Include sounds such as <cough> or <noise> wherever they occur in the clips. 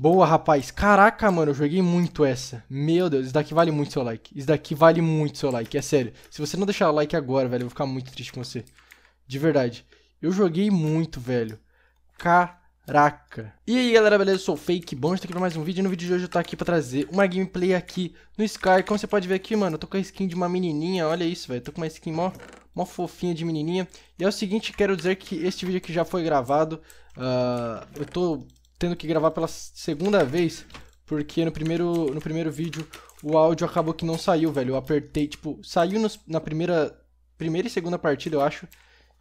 Boa, rapaz. Caraca, mano, eu joguei muito essa. Meu Deus, isso daqui vale muito seu like. Isso daqui vale muito seu like, é sério. Se você não deixar o like agora, velho, eu vou ficar muito triste com você. De verdade. Eu joguei muito, velho. Caraca. E aí, galera, beleza? Eu sou o Fake, bom estou aqui para mais um vídeo. E no vídeo de hoje eu tô aqui para trazer uma gameplay aqui no Sky. Como você pode ver aqui, mano, eu tô com a skin de uma menininha. Olha isso, velho. Tô com uma skin mó uma fofinha de menininha. E é o seguinte, quero dizer que este vídeo aqui já foi gravado. Uh, eu tô tendo que gravar pela segunda vez, porque no primeiro, no primeiro vídeo o áudio acabou que não saiu, velho. Eu apertei, tipo, saiu nos, na primeira, primeira e segunda partida, eu acho.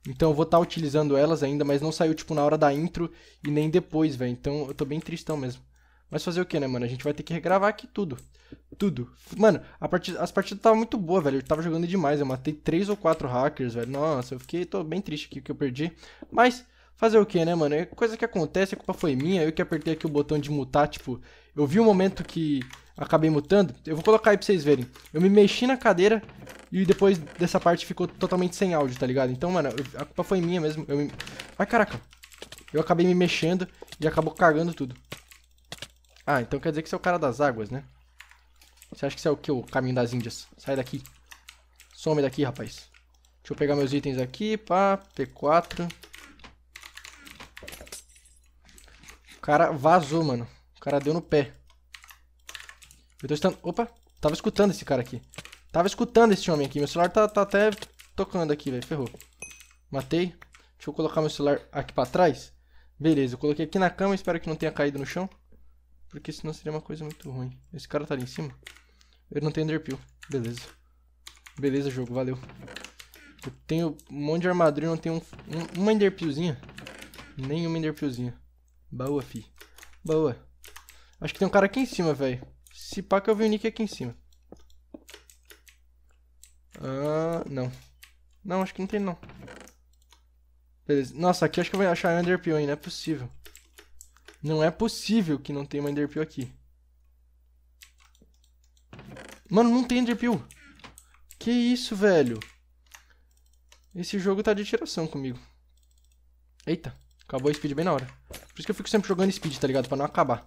Então eu vou estar tá utilizando elas ainda, mas não saiu, tipo, na hora da intro e nem depois, velho. Então eu tô bem tristão mesmo. Mas fazer o que, né, mano? A gente vai ter que regravar aqui tudo. Tudo. Mano, partida, as partidas estavam muito boas, velho. Eu tava jogando demais. Eu matei três ou quatro hackers, velho. Nossa, eu fiquei. tô bem triste aqui que eu perdi. Mas Fazer o que, né, mano? É coisa que acontece, a culpa foi minha, eu que apertei aqui o botão de mutar, tipo, eu vi o um momento que acabei mutando, eu vou colocar aí pra vocês verem. Eu me mexi na cadeira e depois dessa parte ficou totalmente sem áudio, tá ligado? Então, mano, eu, a culpa foi minha mesmo, eu me... Ai, caraca, eu acabei me mexendo e acabou cagando tudo. Ah, então quer dizer que você é o cara das águas, né? Você acha que você é o que, o caminho das índias? Sai daqui. Some daqui, rapaz. Deixa eu pegar meus itens aqui, pá, P4... cara vazou, mano. O cara deu no pé. Eu tô estando... Opa, tava escutando esse cara aqui. Tava escutando esse homem aqui. Meu celular tá, tá até tocando aqui, velho. Ferrou. Matei. Deixa eu colocar meu celular aqui pra trás. Beleza, eu coloquei aqui na cama. Espero que não tenha caído no chão. Porque senão seria uma coisa muito ruim. Esse cara tá ali em cima. Ele não tem enderpeel. Beleza. Beleza, jogo. Valeu. Eu tenho um monte de armadura e não tenho um, um, uma enderpeelzinha. Nenhuma enderpeelzinha boa fi. boa Acho que tem um cara aqui em cima, velho. Se pá que eu vi o nick aqui em cima. Ah, não. Não, acho que não tem não. Beleza. Nossa, aqui acho que eu vou achar Enderpeel, hein? Não é possível. Não é possível que não tenha uma Enderpeel aqui. Mano, não tem Enderpeel. Que isso, velho? Esse jogo tá de tiração comigo. Eita. Acabou o speed bem na hora. Por isso que eu fico sempre jogando speed, tá ligado? Pra não acabar.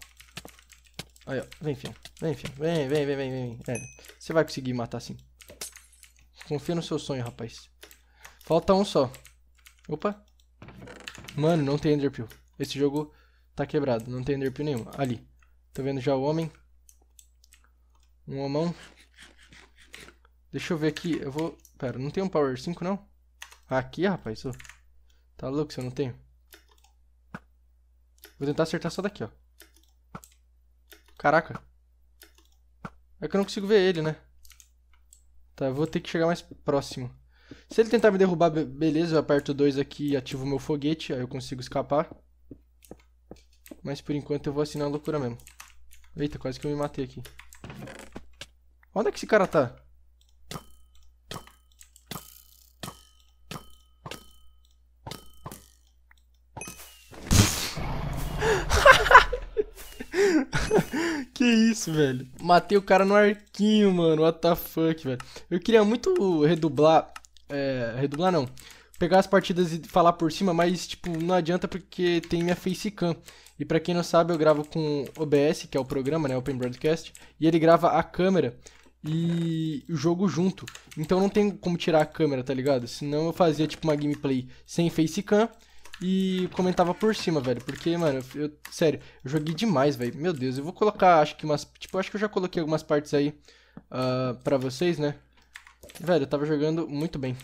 Aí, ó. Vem, filho. Vem, filho. Vem, vem, vem, vem, vem. É. Você vai conseguir matar assim. Confia no seu sonho, rapaz. Falta um só. Opa. Mano, não tem enderpeel. Esse jogo tá quebrado. Não tem enderpeel nenhum. Ali. Tô vendo já o homem. Um homão. Deixa eu ver aqui. Eu vou... Pera, não tem um Power 5, não? Aqui, rapaz. Tá louco se eu não tenho? Vou tentar acertar só daqui, ó. Caraca. É que eu não consigo ver ele, né? Tá, eu vou ter que chegar mais próximo. Se ele tentar me derrubar, beleza, eu aperto 2 aqui e ativo meu foguete, aí eu consigo escapar. Mas por enquanto eu vou assinar a loucura mesmo. Eita, quase que eu me matei aqui. Onde é que esse cara tá? Que isso, velho. Matei o cara no arquinho, mano. What the fuck, velho. Eu queria muito redublar. É, redublar não. Pegar as partidas e falar por cima, mas, tipo, não adianta porque tem minha facecam. E para quem não sabe, eu gravo com OBS, que é o programa, né? Open Broadcast. E ele grava a câmera e o jogo junto. Então não tem como tirar a câmera, tá ligado? Senão eu fazia, tipo, uma gameplay sem facecam e comentava por cima, velho. Porque, mano, eu, sério, eu joguei demais, velho. Meu Deus, eu vou colocar, acho que umas. Tipo, acho que eu já coloquei algumas partes aí uh, pra vocês, né? Velho, eu tava jogando muito bem.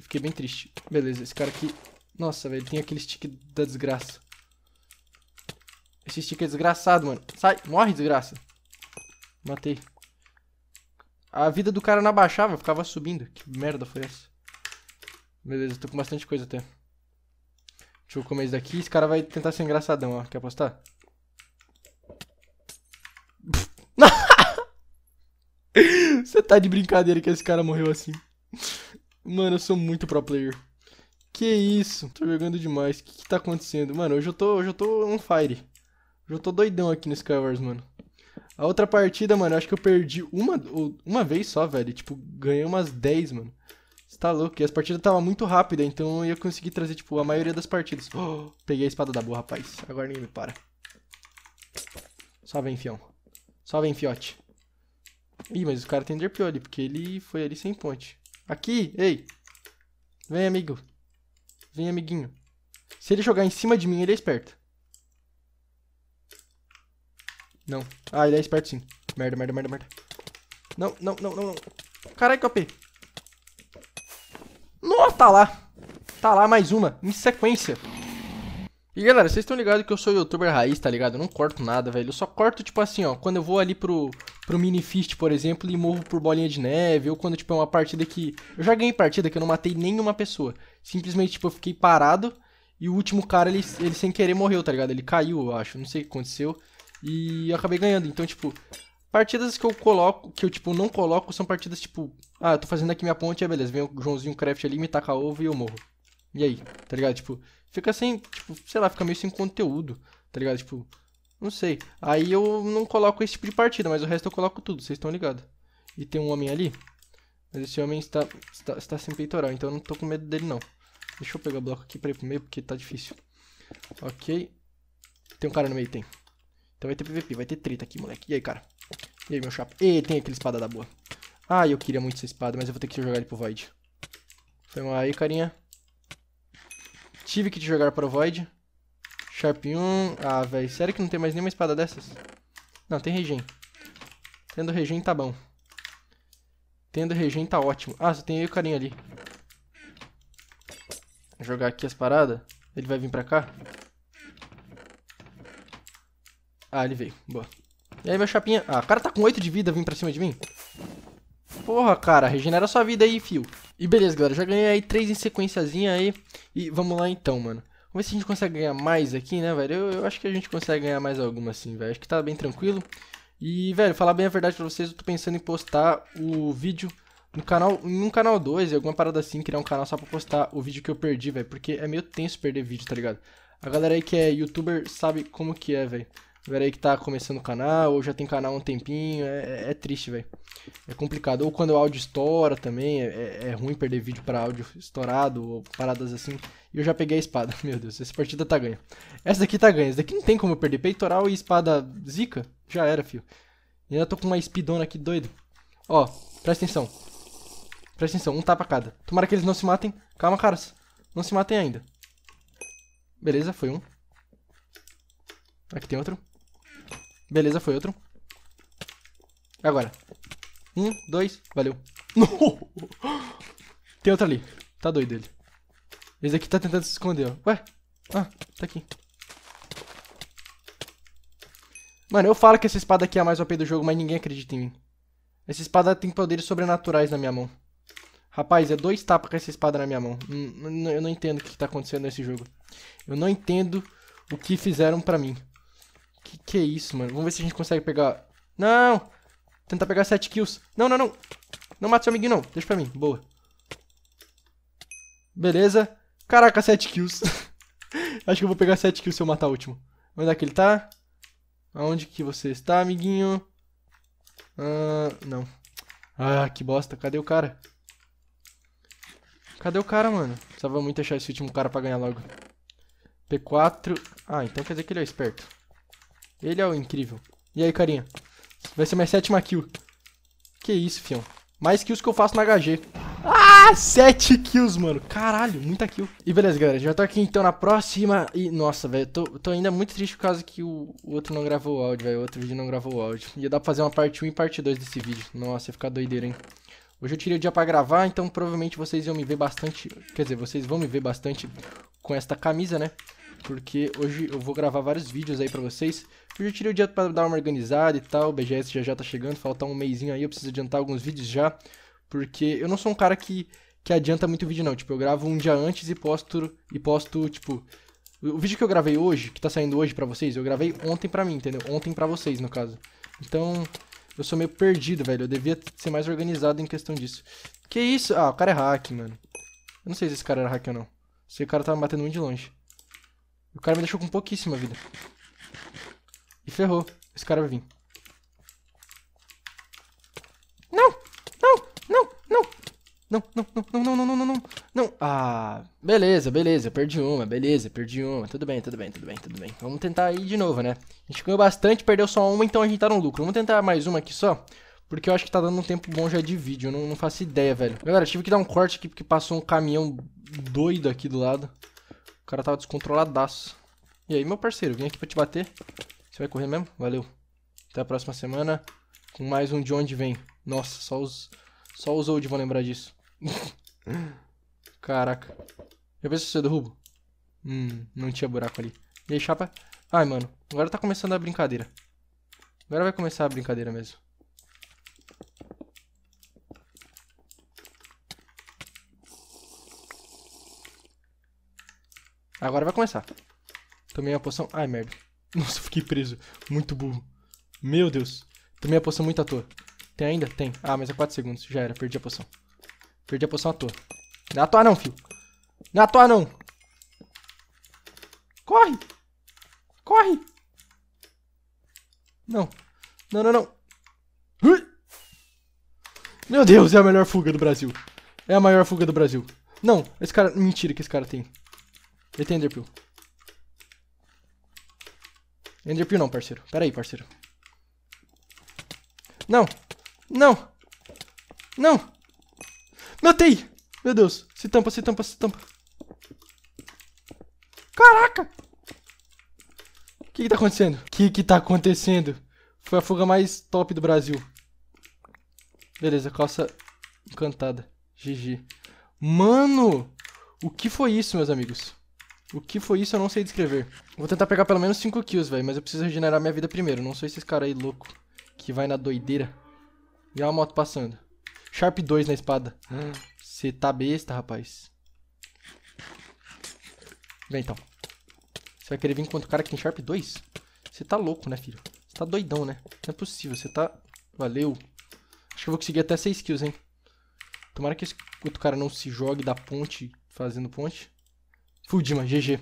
Fiquei bem triste. Beleza, esse cara aqui. Nossa, velho, tem aquele stick da desgraça. Esse stick é desgraçado, mano. Sai, morre, desgraça. Matei. A vida do cara não abaixava, ficava subindo. Que merda foi essa? Beleza, tô com bastante coisa até. Deixa eu comer isso daqui. Esse cara vai tentar ser engraçadão, ó. Quer apostar? <laughs> Você tá de brincadeira que esse cara morreu assim. Mano, eu sou muito pro player. Que isso? Tô jogando demais. O que, que tá acontecendo? Mano, hoje eu tô, hoje eu tô on fire. Hoje eu tô doidão aqui no Skywars, mano. A outra partida, mano, acho que eu perdi uma, uma vez só, velho. Tipo, ganhei umas 10, mano. Você tá louco? E as partidas estavam muito rápidas, então eu ia conseguir trazer, tipo, a maioria das partidas. Oh, <gasps> peguei a espada da boa, rapaz. Agora ninguém me para. Só vem, fião. Só vem, fiote. Ih, mas o cara tem derpio ali, porque ele foi ali sem ponte. Aqui, ei. Vem, amigo. Vem, amiguinho. Se ele jogar em cima de mim, ele é esperto. Não. Ah, ele é esperto sim. Merda, merda, merda, merda. Não, não, não, não, não. Caralho, op tá lá. Tá lá mais uma, em sequência. E galera, vocês estão ligados que eu sou youtuber raiz, tá ligado? Eu não corto nada, velho. Eu só corto, tipo assim, ó, quando eu vou ali pro, pro mini fist, por exemplo, e morro por bolinha de neve, ou quando, tipo, é uma partida que... Eu já ganhei partida que eu não matei nenhuma pessoa. Simplesmente, tipo, eu fiquei parado e o último cara, ele, ele sem querer morreu, tá ligado? Ele caiu, eu acho, não sei o que aconteceu. E eu acabei ganhando, então, tipo, Partidas que eu coloco, que eu, tipo, não coloco, são partidas, tipo... Ah, eu tô fazendo aqui minha ponte, é beleza. Vem o Joãozinho Craft ali, me taca ovo e eu morro. E aí, tá ligado? Tipo, fica sem, tipo, sei lá, fica meio sem conteúdo, tá ligado? Tipo, não sei. Aí eu não coloco esse tipo de partida, mas o resto eu coloco tudo, vocês estão ligados. E tem um homem ali. Mas esse homem está, está, está sem peitoral, então eu não tô com medo dele, não. Deixa eu pegar o bloco aqui pra ir pro meio, porque tá difícil. Ok. Tem um cara no meio, tem. Então vai ter PVP, vai ter treta aqui, moleque. E aí, cara? E aí, meu chapa? E tem aquele espada da boa. Ah, eu queria muito essa espada, mas eu vou ter que jogar ele pro Void. Foi então, mal aí, carinha. Tive que te jogar para o Void. Sharp 1. Ah, velho, sério que não tem mais nenhuma espada dessas? Não, tem regen. Tendo regen tá bom. Tendo regen tá ótimo. Ah, só tem aí o carinha ali. Vou jogar aqui as paradas. Ele vai vir pra cá. Ah, ele veio. Boa. E aí, meu chapinha... Ah, o cara tá com 8 de vida vim pra cima de mim. Porra, cara, regenera sua vida aí, fio. E beleza, galera, já ganhei aí 3 em sequenciazinha aí. E vamos lá então, mano. Vamos ver se a gente consegue ganhar mais aqui, né, velho? Eu, eu acho que a gente consegue ganhar mais alguma assim, velho. Acho que tá bem tranquilo. E, velho, falar bem a verdade pra vocês, eu tô pensando em postar o vídeo no canal, em um canal 2, alguma parada assim, criar um canal só pra postar o vídeo que eu perdi, velho. Porque é meio tenso perder vídeo, tá ligado? A galera aí que é youtuber sabe como que é, velho. Galera aí que tá começando o canal, ou já tem canal há um tempinho, é, é, é triste, velho. É complicado. Ou quando o áudio estoura também, é, é, é ruim perder vídeo para áudio estourado, ou paradas assim. E eu já peguei a espada. <laughs> Meu Deus, essa partida tá ganha. Essa daqui tá ganha, essa daqui não tem como eu perder. Peitoral e espada zica, já era, fio. E ainda tô com uma speedona aqui doido. Ó, presta atenção. Presta atenção, um tapa cada. Tomara que eles não se matem. Calma, caras. Não se matem ainda. Beleza, foi um. Aqui tem outro. Beleza, foi outro. Agora. Um, dois, valeu. <laughs> Tem outro ali. Tá doido ele. Esse aqui tá tentando se esconder, ó. Ué? Ah, tá aqui. Mano, eu falo que essa espada aqui é a mais OP do jogo, mas ninguém acredita em mim. Essa espada tem poderes sobrenaturais na minha mão. Rapaz, é dois tapas com essa espada na minha mão. Hum, eu não entendo o que tá acontecendo nesse jogo. Eu não entendo o que fizeram pra mim. Que que é isso, mano? Vamos ver se a gente consegue pegar... Não! Tentar pegar 7 kills. Não, não, não. Não mata seu amiguinho, não. Deixa pra mim. Boa. Beleza. Caraca, 7 kills. <laughs> Acho que eu vou pegar 7 kills se eu matar o último. Onde é que ele tá? Aonde que você está, amiguinho? Ah, não. Ah, que bosta. Cadê o cara? Cadê o cara, mano? Precisava muito achar esse último cara pra ganhar logo. P4. Ah, então quer dizer que ele é esperto. Ele é o incrível. E aí, carinha? Vai ser minha sétima kill. Que isso, fião. Mais kills que eu faço na HG. Ah, sete kills, mano. Caralho, muita kill. E beleza, galera. Já tô aqui então na próxima. E, nossa, velho, tô, tô ainda muito triste por causa que o, o outro não gravou o áudio, velho. O outro vídeo não gravou o áudio. Ia dar pra fazer uma parte 1 e parte 2 desse vídeo. Nossa, ia ficar doideira, hein? Hoje eu tirei o dia pra gravar, então provavelmente vocês iam me ver bastante. Quer dizer, vocês vão me ver bastante com esta camisa, né? porque hoje eu vou gravar vários vídeos aí pra vocês. Eu já tirei o dia pra dar uma organizada e tal, o BGS já já tá chegando, falta um meizinho aí, eu preciso adiantar alguns vídeos já, porque eu não sou um cara que, que adianta muito vídeo não, tipo, eu gravo um dia antes e posto, e posto tipo... O vídeo que eu gravei hoje, que tá saindo hoje pra vocês, eu gravei ontem pra mim, entendeu? Ontem pra vocês, no caso. Então, eu sou meio perdido, velho. Eu devia ser mais organizado em questão disso. Que isso? Ah, o cara é hack, mano. Eu não sei se esse cara era hack ou não. Se o cara me batendo muito de longe. E o cara me deixou com pouquíssima vida. E ferrou. Esse cara vai vir. Não! Não! Não! Não! Não, não, não, não, não, não, não, não, Ah, beleza, beleza, perdi uma, beleza, perdi uma. Tudo bem, tudo bem, tudo bem, tudo bem. Vamos tentar aí de novo, né? A gente ganhou bastante, perdeu só uma, então a gente tá no lucro. Vamos tentar mais uma aqui só. Porque eu acho que tá dando um tempo bom já de vídeo. Eu não, não faço ideia, velho. Galera, tive que dar um corte aqui porque passou um caminhão doido aqui do lado. O cara tava descontroladaço. E aí, meu parceiro, vim aqui pra te bater. Você vai correr mesmo? Valeu. Até a próxima semana com mais um De Onde Vem. Nossa, só os, só os old vão lembrar disso. <laughs> Caraca. Já ver se eu derruba. Hum, não tinha buraco ali. E aí, chapa? Ai, mano, agora tá começando a brincadeira. Agora vai começar a brincadeira mesmo. Agora vai começar. Tomei uma poção. Ai, merda. <laughs> Nossa, fiquei preso. Muito burro. Meu Deus. Tomei a poção muito à toa. Tem ainda? Tem. Ah, mas é 4 segundos. Já era. Perdi a poção. Perdi a poção à toa. Não é à toa não, filho. Não é à toa não. Corre. Corre. Não. Não, não, não. Meu Deus, é a melhor fuga do Brasil. É a maior fuga do Brasil. Não, esse cara... Mentira que esse cara tem. Ele tem Enderpeel. Enderpeel não, parceiro. Pera aí, parceiro. Não! Não! Não! Matei! Meu Deus! Se tampa, se tampa, se tampa. Caraca! O que que tá acontecendo? O que que tá acontecendo? Foi a fuga mais top do Brasil. Beleza, calça encantada. GG. Mano! O que foi isso, meus amigos? O que foi isso eu não sei descrever. Vou tentar pegar pelo menos 5 kills, velho. Mas eu preciso regenerar minha vida primeiro. Não sou esses caras aí louco que vai na doideira. E olha a moto passando. Sharp 2 na espada. Você tá besta, rapaz. Vem então. Você vai querer vir enquanto o cara que tem Sharp 2? Você tá louco, né, filho? Você tá doidão, né? Não é possível. Você tá... Valeu. Acho que eu vou conseguir até 6 kills, hein? Tomara que esse outro cara não se jogue da ponte fazendo ponte. Fudima, GG.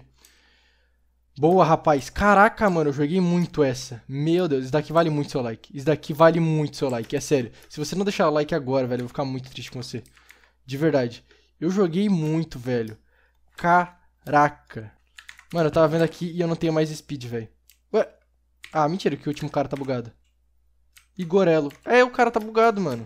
Boa, rapaz. Caraca, mano, eu joguei muito essa. Meu Deus, isso daqui vale muito seu like. Isso daqui vale muito seu like, é sério. Se você não deixar o like agora, velho, eu vou ficar muito triste com você. De verdade. Eu joguei muito, velho. Caraca. Mano, eu tava vendo aqui e eu não tenho mais speed, velho. Ué? Ah, mentira que o último cara tá bugado. Igorello, É, o cara tá bugado, mano.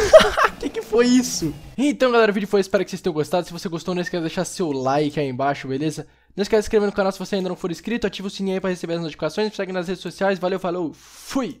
<laughs> que que foi isso? Então, galera, o vídeo foi. Espero que vocês tenham gostado. Se você gostou, não esqueça de deixar seu like aí embaixo, beleza? Não esqueça de se inscrever no canal se você ainda não for inscrito. Ativa o sininho aí pra receber as notificações. segue nas redes sociais. Valeu, falou, fui!